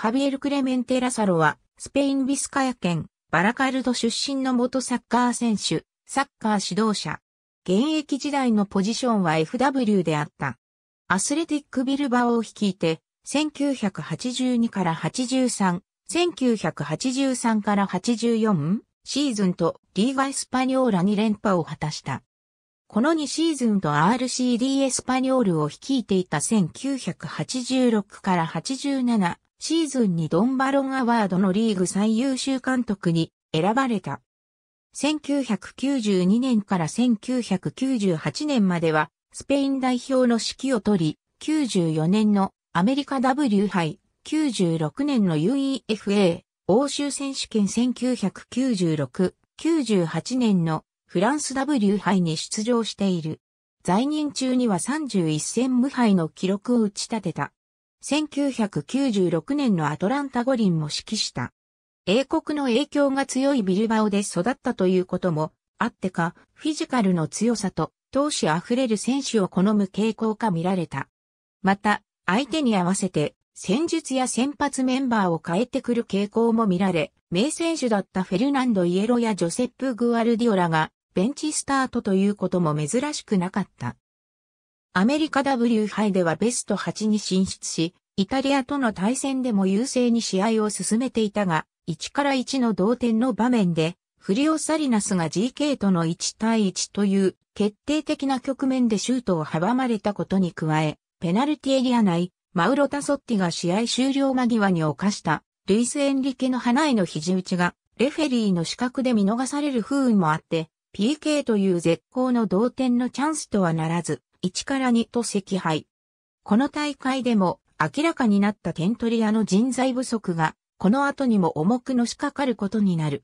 ハビエル・クレメンテ・ラサロは、スペイン・ビスカヤ県、バラカルド出身の元サッカー選手、サッカー指導者。現役時代のポジションは FW であった。アスレティック・ビルバオを率いて、1982から83、1983から84シーズンとリーガ・エスパニョーラに連覇を果たした。この2シーズンと RCD エスパニョールを率いていた1986から87、シーズンにドンバロンアワードのリーグ最優秀監督に選ばれた。1992年から1998年まではスペイン代表の指揮を取り、94年のアメリカ W 杯、96年の UEFA 欧州選手権1996、98年のフランス W 杯に出場している。在任中には31戦無敗の記録を打ち立てた。1996年のアトランタ五輪も指揮した。英国の影響が強いビルバオで育ったということもあってか、フィジカルの強さと闘志あふれる選手を好む傾向が見られた。また、相手に合わせて戦術や先発メンバーを変えてくる傾向も見られ、名選手だったフェルナンド・イエロやジョセップ・グアルディオラがベンチスタートということも珍しくなかった。アメリカ W 杯ではベスト8に進出し、イタリアとの対戦でも優勢に試合を進めていたが、1から1の同点の場面で、フリオ・サリナスが GK との1対1という決定的な局面でシュートを阻まれたことに加え、ペナルティエリア内、マウロ・タソッティが試合終了間際に犯した、ルイス・エンリケの花への肘打ちが、レフェリーの死角で見逃される不運もあって、PK という絶好の同点のチャンスとはならず、1から2と惜敗。この大会でも明らかになった点取り屋の人材不足が、この後にも重くのしかかることになる。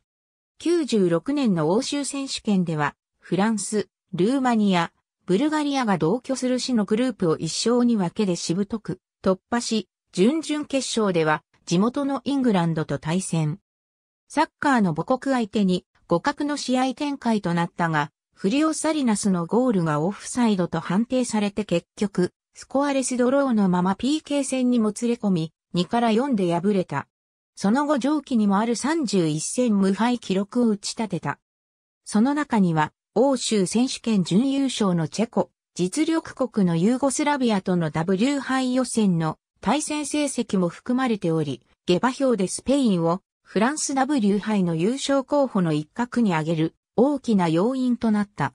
96年の欧州選手権では、フランス、ルーマニア、ブルガリアが同居する市のグループを一勝に分けでしぶとく突破し、準々決勝では地元のイングランドと対戦。サッカーの母国相手に互角の試合展開となったが、フリオサリナスのゴールがオフサイドと判定されて結局、スコアレスドローのまま PK 戦にもつれ込み、2から4で敗れた。その後上記にもある31戦無敗記録を打ち立てた。その中には、欧州選手権準優勝のチェコ、実力国のユーゴスラビアとの W 杯予選の対戦成績も含まれており、下馬評でスペインをフランス W 杯の優勝候補の一角に挙げる大きな要因となった。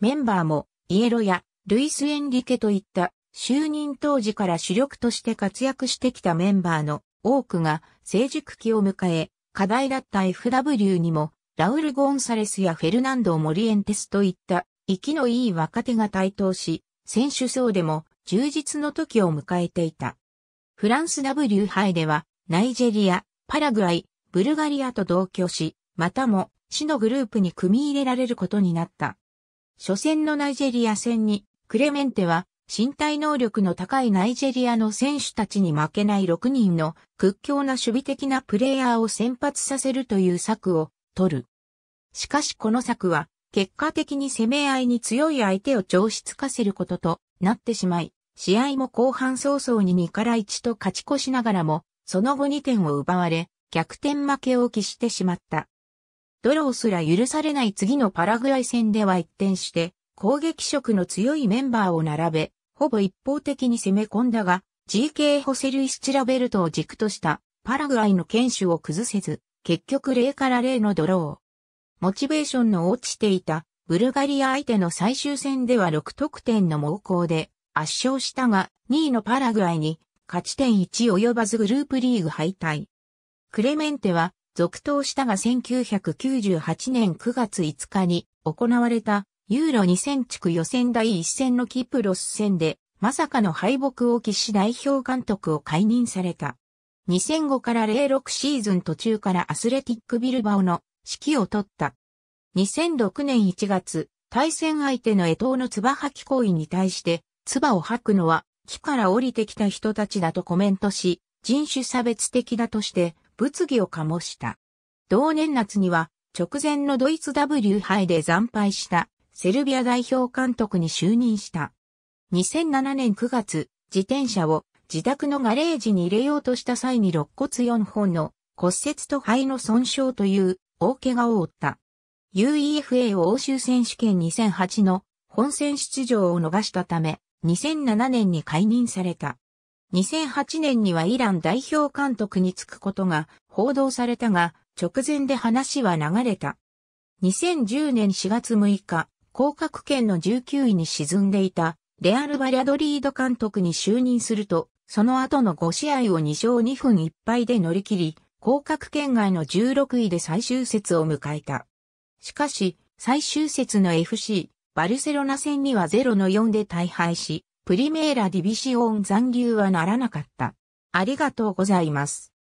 メンバーもイエロやルイス・エンリケといった就任当時から主力として活躍してきたメンバーの多くが成熟期を迎え、課題だった FW にもラウル・ゴンサレスやフェルナンド・モリエンテスといった息のいい若手が台頭し、選手層でも充実の時を迎えていた。フランス W 杯ではナイジェリア、パラグアイ、ブルガリアと同居し、またも死のグループに組み入れられることになった。初戦のナイジェリア戦に、クレメンテは身体能力の高いナイジェリアの選手たちに負けない6人の屈強な守備的なプレイヤーを先発させるという策を取る。しかしこの策は結果的に攻め合いに強い相手を調子つかせることとなってしまい、試合も後半早々に2から1と勝ち越しながらも、その後2点を奪われ、逆転負けを喫してしまった。ドローすら許されない次のパラグアイ戦では一転して、攻撃色の強いメンバーを並べ、ほぼ一方的に攻め込んだが、GK ホセルイスチラベルトを軸としたパラグアイの剣手を崩せず、結局0から0のドロー。モチベーションの落ちていたブルガリア相手の最終戦では6得点の猛攻で圧勝したが2位のパラグアイに勝ち点1及ばずグループリーグ敗退。クレメンテは続投したが1998年9月5日に行われたユーロ2000地区予選第1戦のキプロス戦でまさかの敗北を喫し代表監督を解任された。2005から06シーズン途中からアスレティックビルバオの指揮を取った。2006年1月、対戦相手の江藤の唾吐き行為に対して、唾を吐くのは木から降りてきた人たちだとコメントし、人種差別的だとして、物議を醸した。同年夏には、直前のドイツ W 杯で惨敗したセルビア代表監督に就任した。2007年9月、自転車を自宅のガレージに入れようとした際に肋骨4本の骨折と肺の損傷という大怪我を負った。UEFA 欧州選手権2008の本戦出場を逃したため、2007年に解任された。2008年にはイラン代表監督に就くことが報道されたが、直前で話は流れた。2010年4月6日、降格圏の19位に沈んでいた、レアル・バリャドリード監督に就任すると、その後の5試合を2勝2分1敗で乗り切り、降格圏外の16位で最終節を迎えた。しかし、最終節の FC、バルセロナ戦には0の4で大敗し、プリメーラディビシオン残留はならなかった。ありがとうございます。